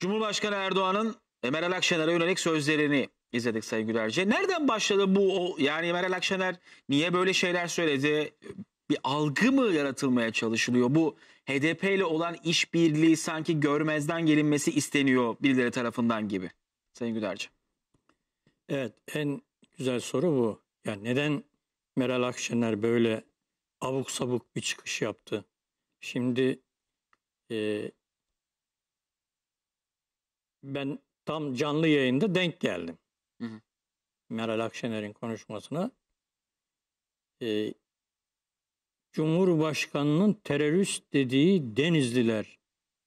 Cumhurbaşkanı Erdoğan'ın Meral Akşener'e yönelik sözlerini izledik Sayın Gülerce. Nereden başladı bu? O, yani Meral Akşener niye böyle şeyler söyledi? Bir algı mı yaratılmaya çalışılıyor? Bu HDP ile olan işbirliği sanki görmezden gelinmesi isteniyor birileri tarafından gibi. Sayın Gülerce. Evet en güzel soru bu. Yani neden Meral Akşener böyle abuk sabuk bir çıkış yaptı? Şimdi e, ben tam canlı yayında denk geldim. Hı hı. Meral Akşener'in konuşmasına. Ee, Cumhurbaşkanının terörist dediği Denizliler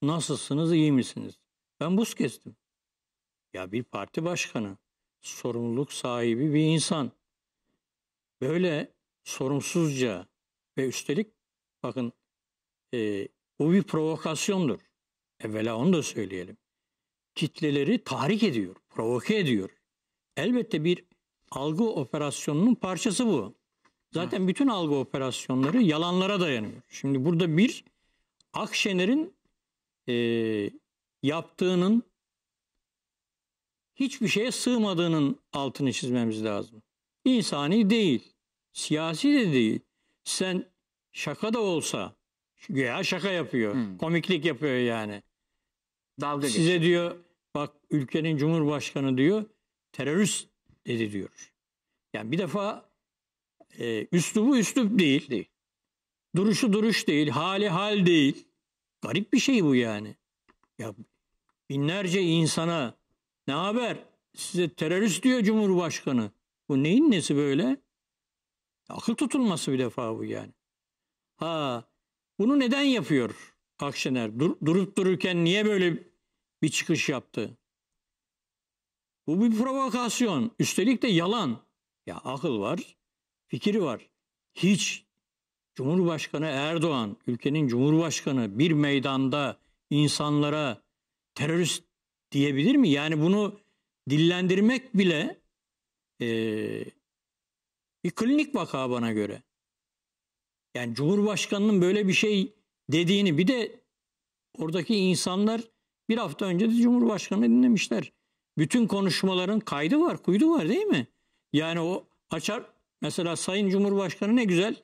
nasılsınız iyi misiniz? Ben buz kestim. Ya bir parti başkanı, sorumluluk sahibi bir insan. Böyle sorumsuzca ve üstelik bakın e, bu bir provokasyondur. Evvela onu da söyleyelim kitleleri tahrik ediyor, provoke ediyor. Elbette bir algı operasyonunun parçası bu. Zaten bütün algı operasyonları yalanlara dayanıyor. Şimdi burada bir Akşener'in e, yaptığının hiçbir şeye sığmadığının altını çizmemiz lazım. İnsani değil, siyasi de değil. Sen şaka da olsa, ya şaka yapıyor, hmm. komiklik yapıyor yani. Dalga Size geçiyor. diyor Bak ülkenin cumhurbaşkanı diyor terörist dedi diyor. Yani bir defa e, üslubu üslup değil. değil. Duruşu duruş değil. Hali hal değil. Garip bir şey bu yani. Ya binlerce insana ne haber size terörist diyor Cumhurbaşkanı. Bu neyin nesi böyle? Akıl tutulması bir defa bu yani. Ha bunu neden yapıyor Akşener? Dur, durup dururken niye böyle bir çıkış yaptı. Bu bir provokasyon. Üstelik de yalan. Ya akıl var, fikri var. Hiç Cumhurbaşkanı Erdoğan, ülkenin Cumhurbaşkanı bir meydanda insanlara terörist diyebilir mi? Yani bunu dillendirmek bile e, bir klinik vaka bana göre. Yani Cumhurbaşkanı'nın böyle bir şey dediğini bir de oradaki insanlar bir hafta önce de Cumhurbaşkanı dinlemişler. Bütün konuşmaların kaydı var, kuydu var değil mi? Yani o açar mesela Sayın Cumhurbaşkanı ne güzel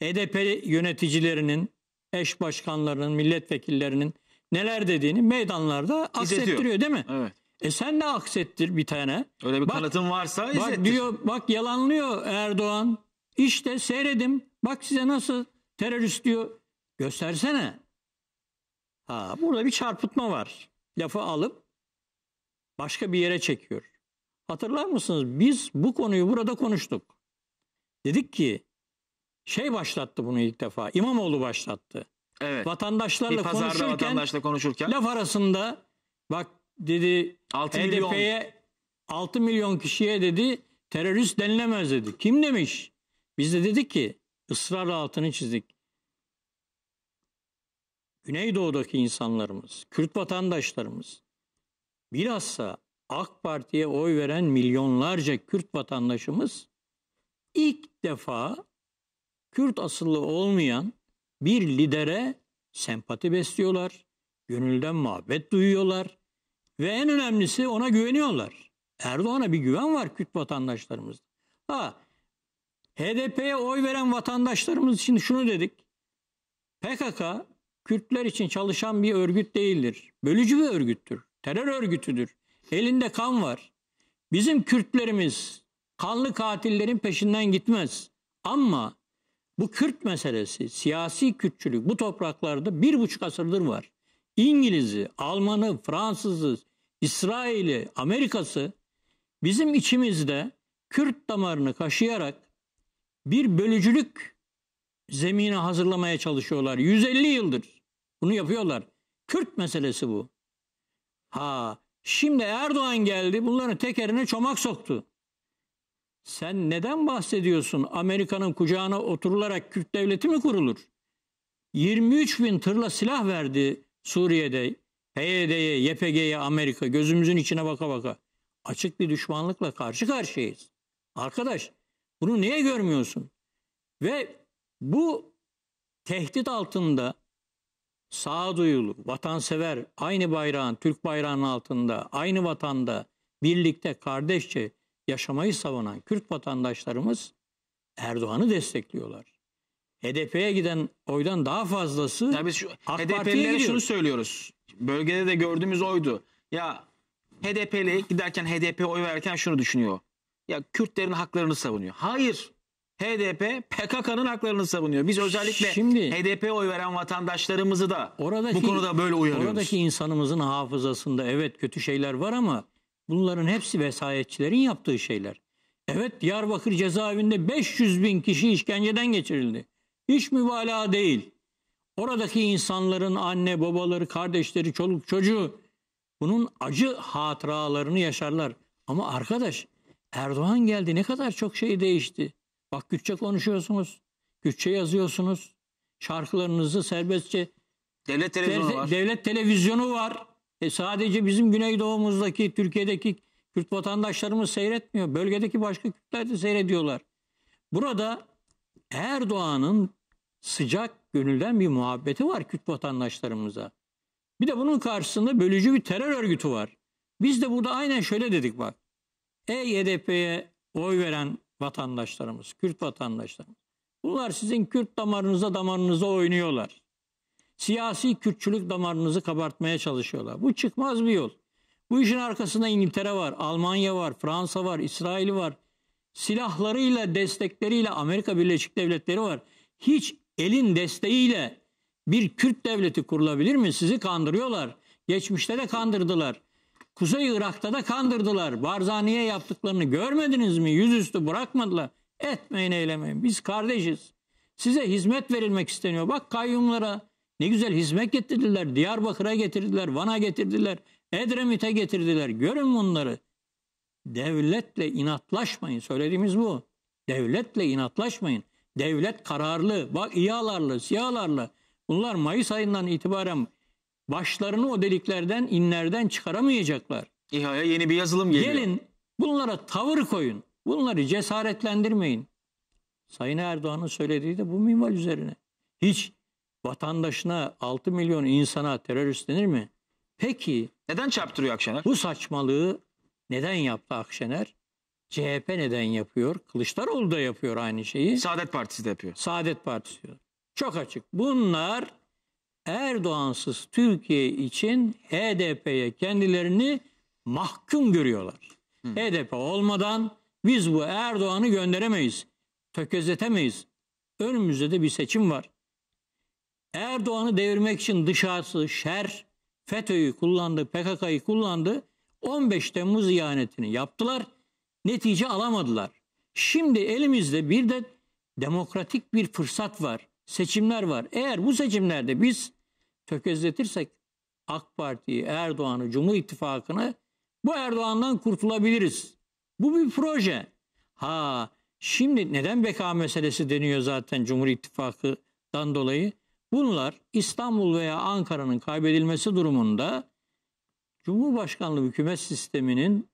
EDP yöneticilerinin, eş başkanlarının, milletvekillerinin neler dediğini meydanlarda aksettiriyor değil mi? Evet. E sen de aksettir bir tane. Öyle bir bak, kanıtın varsa izlettir. Bak diyor bak yalanlıyor Erdoğan. İşte seyredim. Bak size nasıl terörist diyor. Göstersene. Ha, burada bir çarpıtma var. Lafı alıp başka bir yere çekiyor. Hatırlar mısınız? Biz bu konuyu burada konuştuk. Dedik ki şey başlattı bunu ilk defa. İmamoğlu başlattı. Evet. Vatandaşlarla konuşurken, vatandaşla konuşurken laf arasında bak dedi 6 HDP'ye 6 milyon kişiye dedi terörist denilemez dedi. Kim demiş? Biz de dedik ki ısrar altını çizdik. Güneydoğu'daki insanlarımız, Kürt vatandaşlarımız, bilhassa AK Parti'ye oy veren milyonlarca Kürt vatandaşımız ilk defa Kürt asıllı olmayan bir lidere sempati besliyorlar, gönülden muhabbet duyuyorlar ve en önemlisi ona güveniyorlar. Erdoğan'a bir güven var Kürt vatandaşlarımız. Ha HDP'ye oy veren vatandaşlarımız için şunu dedik. PKK Kürtler için çalışan bir örgüt değildir. Bölücü bir örgüttür. Terör örgütüdür. Elinde kan var. Bizim Kürtlerimiz kanlı katillerin peşinden gitmez. Ama bu Kürt meselesi, siyasi Kürtçülük bu topraklarda bir buçuk asırdır var. İngiliz'i, Alman'ı, Fransız'ı, İsrail'i, Amerika'sı bizim içimizde Kürt damarını kaşıyarak bir bölücülük zemini hazırlamaya çalışıyorlar. 150 yıldır bunu yapıyorlar. Kürt meselesi bu. Ha şimdi Erdoğan geldi bunların tekerine çomak soktu. Sen neden bahsediyorsun? Amerika'nın kucağına oturularak Kürt devleti mi kurulur? 23 bin tırla silah verdi Suriye'de PYD'ye, YPG'ye Amerika gözümüzün içine baka baka. Açık bir düşmanlıkla karşı karşıyayız. Arkadaş bunu niye görmüyorsun? Ve bu tehdit altında sağduyulu, vatansever, aynı bayrağın, Türk bayrağının altında, aynı vatanda birlikte kardeşçe yaşamayı savunan Kürt vatandaşlarımız Erdoğan'ı destekliyorlar. HDP'ye giden oydan daha fazlası ya biz şu, AK HDP'lilere şunu söylüyoruz. Bölgede de gördüğümüz oydu. Ya HDP'li giderken HDP oy verirken şunu düşünüyor. Ya Kürtlerin haklarını savunuyor. Hayır. HDP PKK'nın haklarını savunuyor. Biz özellikle Şimdi, HDP oy veren vatandaşlarımızı da oradaki, bu konuda böyle uyarıyoruz. Oradaki insanımızın hafızasında evet kötü şeyler var ama bunların hepsi vesayetçilerin yaptığı şeyler. Evet Diyarbakır cezaevinde 500 bin kişi işkenceden geçirildi. Hiç mübalağa değil. Oradaki insanların anne, babaları, kardeşleri, çoluk, çocuğu bunun acı hatıralarını yaşarlar. Ama arkadaş Erdoğan geldi ne kadar çok şey değişti. Bak Kürtçe konuşuyorsunuz. Kürtçe yazıyorsunuz. Şarkılarınızı serbestçe devlet televizyonu var. Devlet televizyonu var. E sadece bizim Güneydoğumuzdaki, Türkiye'deki Kürt vatandaşlarımız seyretmiyor. Bölgedeki başka Kürtler de seyrediyorlar. Burada Erdoğan'ın sıcak gönülden bir muhabbeti var Kürt vatandaşlarımıza. Bir de bunun karşısında bölücü bir terör örgütü var. Biz de burada aynen şöyle dedik bak. Ey HDP'ye oy veren vatandaşlarımız, Kürt vatandaşlarımız. Bunlar sizin Kürt damarınıza damarınıza oynuyorlar. Siyasi Kürtçülük damarınızı kabartmaya çalışıyorlar. Bu çıkmaz bir yol. Bu işin arkasında İngiltere var, Almanya var, Fransa var, İsrail var. Silahlarıyla, destekleriyle Amerika Birleşik Devletleri var. Hiç elin desteğiyle bir Kürt devleti kurulabilir mi? Sizi kandırıyorlar. Geçmişte de kandırdılar. Kuzey Irak'ta da kandırdılar. Barzaniye yaptıklarını görmediniz mi? Yüzüstü bırakmadılar. Etmeyin eylemeyin. Biz kardeşiz. Size hizmet verilmek isteniyor. Bak kayyumlara ne güzel hizmet getirdiler. Diyarbakır'a getirdiler. Van'a getirdiler. Edremit'e getirdiler. Görün bunları. Devletle inatlaşmayın. Söylediğimiz bu. Devletle inatlaşmayın. Devlet kararlı, bak iyalarlı, siyalarlı. Bunlar Mayıs ayından itibaren Başlarını o deliklerden, inlerden çıkaramayacaklar. İHA'ya yeni bir yazılım geliyor. Gelin bunlara tavır koyun. Bunları cesaretlendirmeyin. Sayın Erdoğan'ın söylediği de bu minval üzerine. Hiç vatandaşına 6 milyon insana terörist denir mi? Peki neden çarptırıyor Akşener? Bu saçmalığı neden yaptı Akşener? CHP neden yapıyor? Kılıçdaroğlu da yapıyor aynı şeyi. Saadet Partisi de yapıyor. Saadet Partisi diyor. Çok açık. Bunlar Erdoğansız Türkiye için HDP'ye kendilerini mahkum görüyorlar. Hı. Hmm. HDP olmadan biz bu Erdoğan'ı gönderemeyiz, tökezletemeyiz. Önümüzde de bir seçim var. Erdoğan'ı devirmek için dışarısı şer, FETÖ'yü kullandı, PKK'yı kullandı. 15 Temmuz ihanetini yaptılar. Netice alamadılar. Şimdi elimizde bir de demokratik bir fırsat var seçimler var. Eğer bu seçimlerde biz tökezletirsek AK Parti'yi, Erdoğan'ı, Cumhur İttifakı'nı bu Erdoğan'dan kurtulabiliriz. Bu bir proje. Ha şimdi neden beka meselesi deniyor zaten Cumhur İttifakı'dan dolayı? Bunlar İstanbul veya Ankara'nın kaybedilmesi durumunda Cumhurbaşkanlığı hükümet sisteminin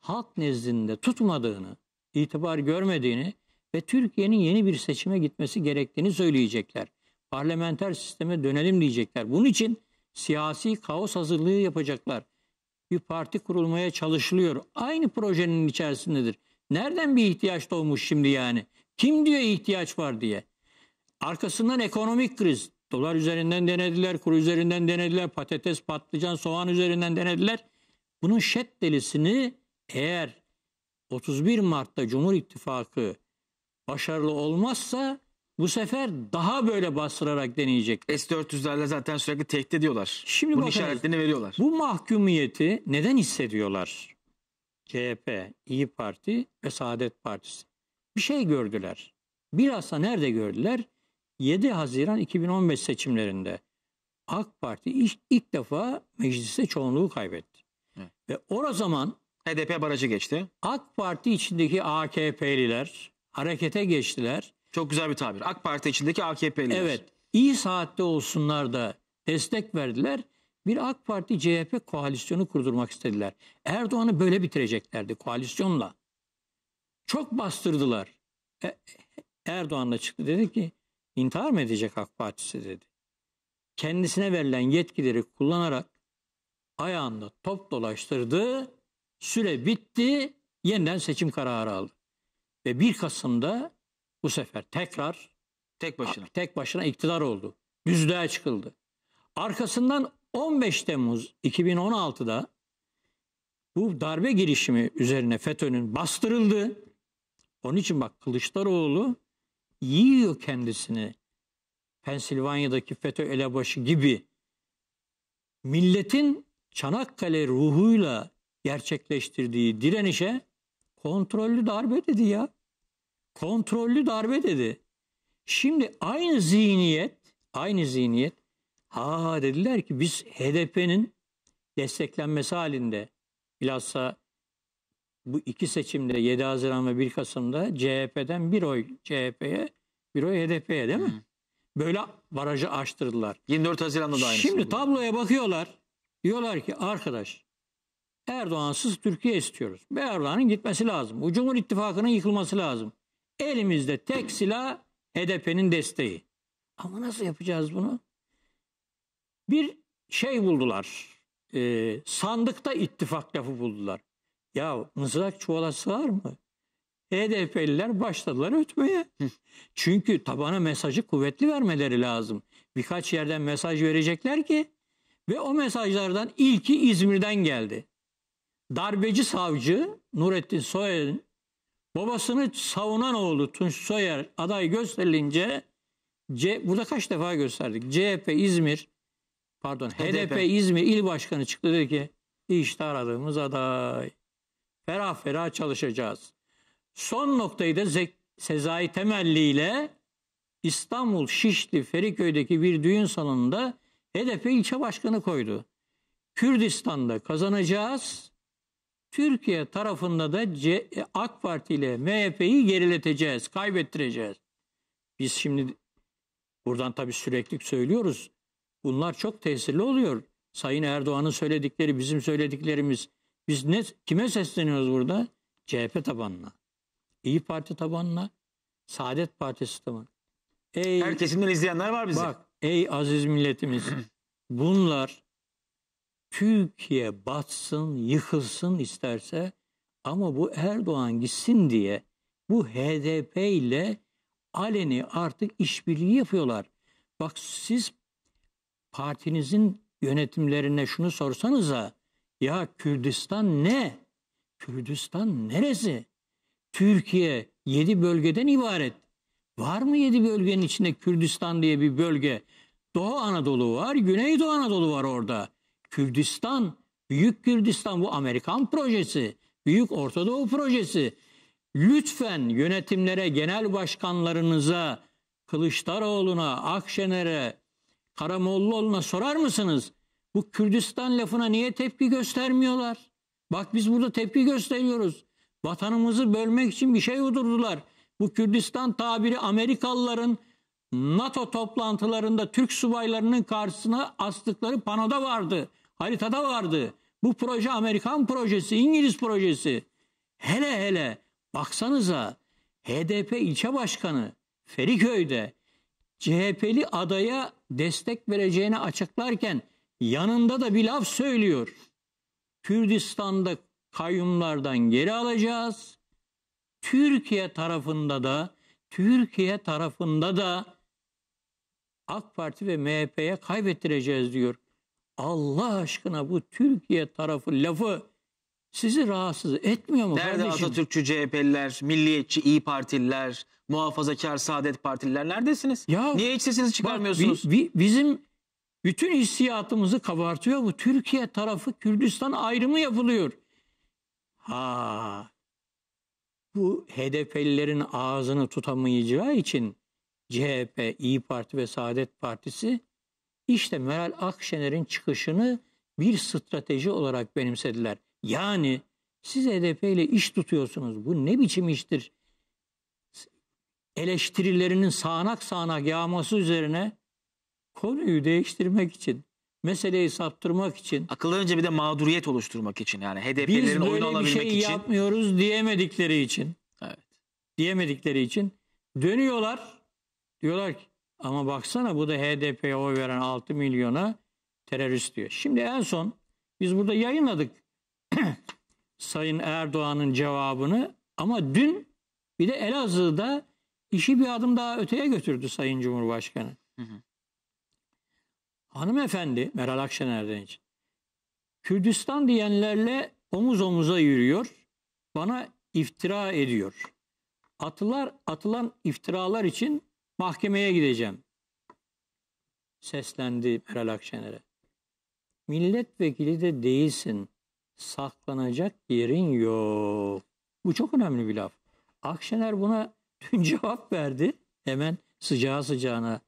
halk nezdinde tutmadığını, itibar görmediğini ve Türkiye'nin yeni bir seçime gitmesi gerektiğini söyleyecekler. Parlamenter sisteme dönelim diyecekler. Bunun için siyasi kaos hazırlığı yapacaklar. Bir parti kurulmaya çalışılıyor. Aynı projenin içerisindedir. Nereden bir ihtiyaç doğmuş şimdi yani? Kim diyor ihtiyaç var diye? Arkasından ekonomik kriz. Dolar üzerinden denediler, kuru üzerinden denediler, patates, patlıcan, soğan üzerinden denediler. Bunun şeddelisini eğer 31 Mart'ta Cumhur İttifakı başarılı olmazsa bu sefer daha böyle bastırarak deneyecek. S-400'lerle zaten sürekli tehdit ediyorlar. Şimdi Bunun işaretlerini veriyorlar. Bu mahkumiyeti neden hissediyorlar? CHP, İyi Parti ve Saadet Partisi. Bir şey gördüler. Bilhassa nerede gördüler? 7 Haziran 2015 seçimlerinde AK Parti ilk, ilk defa meclise çoğunluğu kaybetti. Evet. Ve o zaman HDP barajı geçti. AK Parti içindeki AKP'liler harekete geçtiler. Çok güzel bir tabir. AK Parti içindeki AKP'liler. Evet. İyi saatte olsunlar da destek verdiler. Bir AK Parti CHP koalisyonu kurdurmak istediler. Erdoğan'ı böyle bitireceklerdi koalisyonla. Çok bastırdılar. E, Erdoğan'la çıktı dedi ki intihar mı edecek AK Partisi dedi. Kendisine verilen yetkileri kullanarak ayağında top dolaştırdı. Süre bitti. Yeniden seçim kararı aldı. Ve 1 Kasım'da bu sefer tekrar tek başına tek başına iktidar oldu. Düzlüğe çıkıldı. Arkasından 15 Temmuz 2016'da bu darbe girişimi üzerine FETÖ'nün bastırıldı. Onun için bak Kılıçdaroğlu yiyor kendisini. Pensilvanya'daki FETÖ elebaşı gibi milletin Çanakkale ruhuyla gerçekleştirdiği direnişe kontrollü darbe dedi ya kontrollü darbe dedi. Şimdi aynı zihniyet, aynı zihniyet ha dediler ki biz HDP'nin desteklenmesi halinde bilhassa bu iki seçimde 7 Haziran ve 1 Kasım'da CHP'den bir oy CHP'ye bir oy HDP'ye değil mi? Hı. Hmm. Böyle barajı açtırdılar. 24 Haziran'da da aynı Şimdi şey tabloya bakıyorlar. Diyorlar ki arkadaş Erdoğan'sız Türkiye istiyoruz. Ve Erdoğan'ın gitmesi lazım. Bu Cumhur İttifakı'nın yıkılması lazım. Elimizde tek silah HDP'nin desteği. Ama nasıl yapacağız bunu? Bir şey buldular. E, sandıkta ittifak lafı buldular. Ya mızrak çuvala sığar mı? HDP'liler başladılar ötmeye. Çünkü tabana mesajı kuvvetli vermeleri lazım. Birkaç yerden mesaj verecekler ki ve o mesajlardan ilki İzmir'den geldi. Darbeci savcı Nurettin Soyer'in Babasını savunan oğlu Tunç Soyer aday gösterilince C, burada kaç defa gösterdik? CHP İzmir pardon HDP. HDP İzmir il başkanı çıktı dedi ki işte aradığımız aday. Ferah ferah çalışacağız. Son noktayı da Zek Sezai Temelli ile İstanbul Şişli Feriköy'deki bir düğün salonunda HDP ilçe başkanı koydu. Kürdistan'da kazanacağız. Türkiye tarafında da e, AK Parti ile MHP'yi gerileteceğiz, kaybettireceğiz. Biz şimdi buradan tabii sürekli söylüyoruz. Bunlar çok tesirli oluyor. Sayın Erdoğan'ın söyledikleri, bizim söylediklerimiz. Biz ne kime sesleniyoruz burada? CHP tabanına. İyi Parti tabanına, Saadet Partisi tabanına. Ey, Her kesimden izleyenler var bize. Bak ey aziz milletimiz bunlar Türkiye batsın, yıkılsın isterse ama bu Erdoğan gitsin diye bu HDP ile aleni artık işbirliği yapıyorlar. Bak siz partinizin yönetimlerine şunu sorsanıza ya Kürdistan ne? Kürdistan neresi? Türkiye yedi bölgeden ibaret. Var mı yedi bölgenin içinde Kürdistan diye bir bölge? Doğu Anadolu var, Güneydoğu Anadolu var orada. Kürdistan, Büyük Kürdistan bu Amerikan projesi, Büyük Orta Doğu projesi. Lütfen yönetimlere, genel başkanlarınıza, Kılıçdaroğlu'na, Akşener'e, Karamollaoğlu'na sorar mısınız? Bu Kürdistan lafına niye tepki göstermiyorlar? Bak biz burada tepki gösteriyoruz. Vatanımızı bölmek için bir şey uydurdular. Bu Kürdistan tabiri Amerikalıların NATO toplantılarında Türk subaylarının karşısına astıkları panoda vardı. Haritada vardı. Bu proje Amerikan projesi, İngiliz projesi. Hele hele baksanıza HDP ilçe başkanı Feriköy'de CHP'li adaya destek vereceğini açıklarken yanında da bir laf söylüyor. Kürdistan'da kayyumlardan geri alacağız. Türkiye tarafında da Türkiye tarafında da AK Parti ve MHP'ye kaybettireceğiz diyor. Allah aşkına bu Türkiye tarafı lafı sizi rahatsız etmiyor mu Nerede kardeşim? Atatürkçü CHP'liler, milliyetçi İyi Partililer, muhafazakar Saadet Partililer neredesiniz? Ya, Niye hiç sesinizi çıkarmıyorsunuz? Bak, bi, bi, bizim bütün hissiyatımızı kabartıyor bu Türkiye tarafı Kürdistan ayrımı yapılıyor. Ha bu HDP'lilerin ağzını tutamayacağı için CHP, İyi Parti ve Saadet Partisi işte Meral Akşener'in çıkışını bir strateji olarak benimsediler. Yani siz HDP ile iş tutuyorsunuz. Bu ne biçim iştir? Eleştirilerinin sağanak sağanak yağması üzerine konuyu değiştirmek için, meseleyi saptırmak için. Akıllarınca bir de mağduriyet oluşturmak için yani HDP'lerin oyunu alabilmek için. Biz böyle bir şey yapmıyoruz diyemedikleri için. Evet. Diyemedikleri için dönüyorlar. Diyorlar ki ama baksana bu da HDP'ye oy veren 6 milyona terörist diyor. Şimdi en son biz burada yayınladık Sayın Erdoğan'ın cevabını ama dün bir de Elazığ'da işi bir adım daha öteye götürdü Sayın Cumhurbaşkanı. Hı hı. Hanımefendi Meral Akşener'den için. Kürdistan diyenlerle omuz omuza yürüyor. Bana iftira ediyor. Atılar atılan iftiralar için Mahkemeye gideceğim. Seslendi Meral Akşener'e. Milletvekili de değilsin. Saklanacak yerin yok. Bu çok önemli bir laf. Akşener buna dün cevap verdi. Hemen sıcağı sıcağına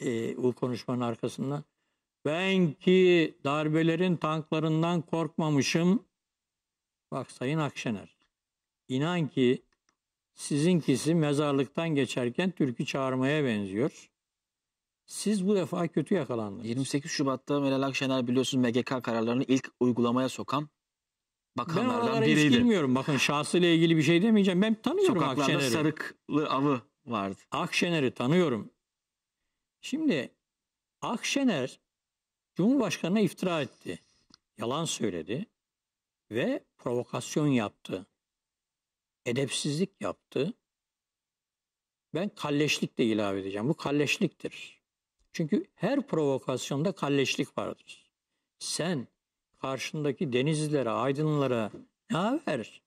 e, o konuşmanın arkasından. Ben ki darbelerin tanklarından korkmamışım. Bak Sayın Akşener, İnan ki Sizinkisi mezarlıktan geçerken türkü çağırmaya benziyor. Siz bu defa kötü yakalandınız. 28 Şubat'ta Meral Akşener biliyorsunuz MGK kararlarını ilk uygulamaya sokan bakanlardan ben biriydi. Ben hiç bilmiyorum. Bakın şahsıyla ilgili bir şey demeyeceğim. Ben tanıyorum Sokaklarda Akşener'i. Sokaklarda sarıklı avı vardı. Akşener'i tanıyorum. Şimdi Akşener Cumhurbaşkanı'na iftira etti. Yalan söyledi ve provokasyon yaptı edepsizlik yaptı. Ben kalleşlik de ilave edeceğim. Bu kalleşliktir. Çünkü her provokasyonda kalleşlik vardır. Sen karşındaki denizlilere, aydınlara ne haber?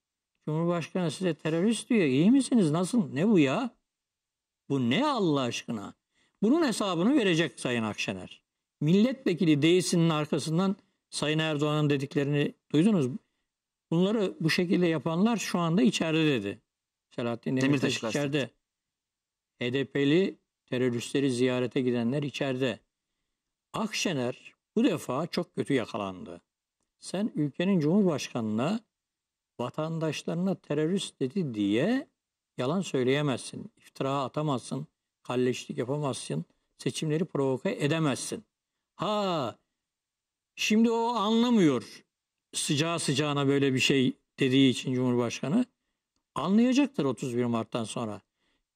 Cumhurbaşkanı size terörist diyor. İyi misiniz? Nasıl? Ne bu ya? Bu ne Allah aşkına? Bunun hesabını verecek Sayın Akşener. Milletvekili değilsinin arkasından Sayın Erdoğan'ın dediklerini duydunuz. Bunları bu şekilde yapanlar şu anda içeride dedi. Selahattin Demirtaş içeride. HDP'li teröristleri ziyarete gidenler içeride. Akşener bu defa çok kötü yakalandı. Sen ülkenin cumhurbaşkanına vatandaşlarına terörist dedi diye yalan söyleyemezsin. iftira atamazsın. Kalleşlik yapamazsın. Seçimleri provoke edemezsin. Ha şimdi o anlamıyor sıcağı sıcağına böyle bir şey dediği için Cumhurbaşkanı anlayacaktır 31 Mart'tan sonra.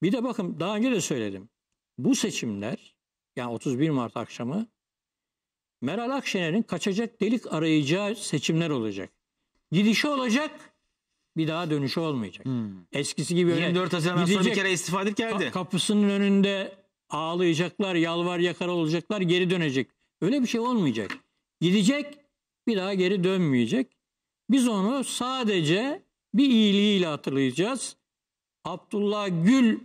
Bir de bakın daha önce de söyledim. Bu seçimler yani 31 Mart akşamı Meral Akşener'in kaçacak delik arayacağı seçimler olacak. Gidişi olacak bir daha dönüşü olmayacak. Hmm. Eskisi gibi öyle 24 Haziran sonra bir kere istifa edip geldi. Kapısının önünde ağlayacaklar, yalvar yakar olacaklar, geri dönecek. Öyle bir şey olmayacak. Gidecek, bir daha geri dönmeyecek. Biz onu sadece bir iyiliğiyle hatırlayacağız. Abdullah Gül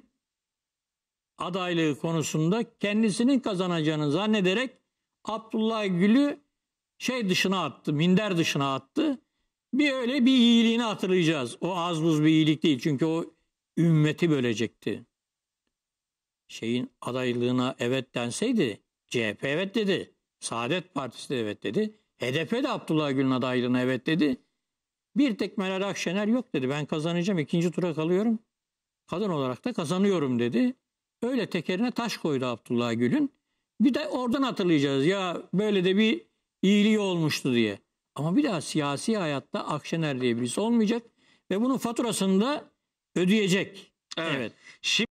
adaylığı konusunda kendisinin kazanacağını zannederek Abdullah Gül'ü şey dışına attı, minder dışına attı. Bir öyle bir iyiliğini hatırlayacağız. O az buz bir iyilik değil çünkü o ümmeti bölecekti. Şeyin adaylığına evet denseydi CHP evet dedi. Saadet Partisi de evet dedi. HDP de Abdullah Gül'ün adaylığına evet dedi. Bir tek Meral Akşener yok dedi. Ben kazanacağım ikinci tura kalıyorum. Kadın olarak da kazanıyorum dedi. Öyle tekerine taş koydu Abdullah Gül'ün. Bir de oradan hatırlayacağız ya böyle de bir iyiliği olmuştu diye. Ama bir daha siyasi hayatta Akşener diye birisi olmayacak ve bunun faturasını da ödeyecek. Evet. evet. Şimdi